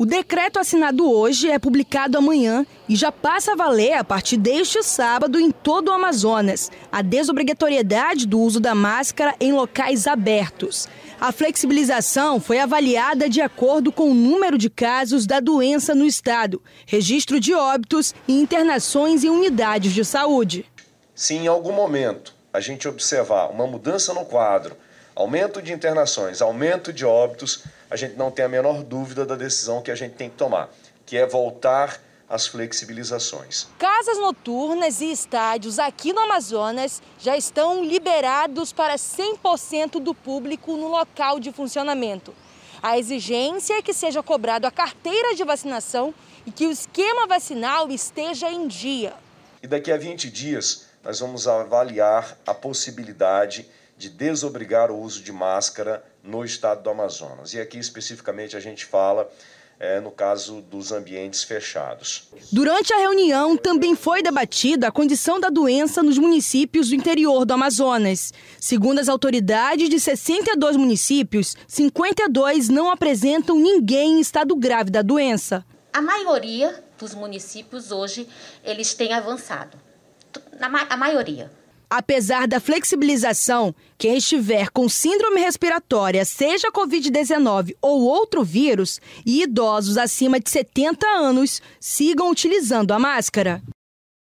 O decreto assinado hoje é publicado amanhã e já passa a valer a partir deste sábado em todo o Amazonas a desobrigatoriedade do uso da máscara em locais abertos. A flexibilização foi avaliada de acordo com o número de casos da doença no estado, registro de óbitos e internações em unidades de saúde. Se em algum momento a gente observar uma mudança no quadro, aumento de internações, aumento de óbitos, a gente não tem a menor dúvida da decisão que a gente tem que tomar, que é voltar às flexibilizações. Casas noturnas e estádios aqui no Amazonas já estão liberados para 100% do público no local de funcionamento. A exigência é que seja cobrado a carteira de vacinação e que o esquema vacinal esteja em dia. E daqui a 20 dias, nós vamos avaliar a possibilidade de desobrigar o uso de máscara no estado do Amazonas. E aqui especificamente a gente fala é, no caso dos ambientes fechados. Durante a reunião, também foi debatida a condição da doença nos municípios do interior do Amazonas. Segundo as autoridades, de 62 municípios, 52 não apresentam ninguém em estado grave da doença. A maioria dos municípios hoje, eles têm avançado ma a maioria. Apesar da flexibilização, quem estiver com síndrome respiratória, seja Covid-19 ou outro vírus, e idosos acima de 70 anos sigam utilizando a máscara.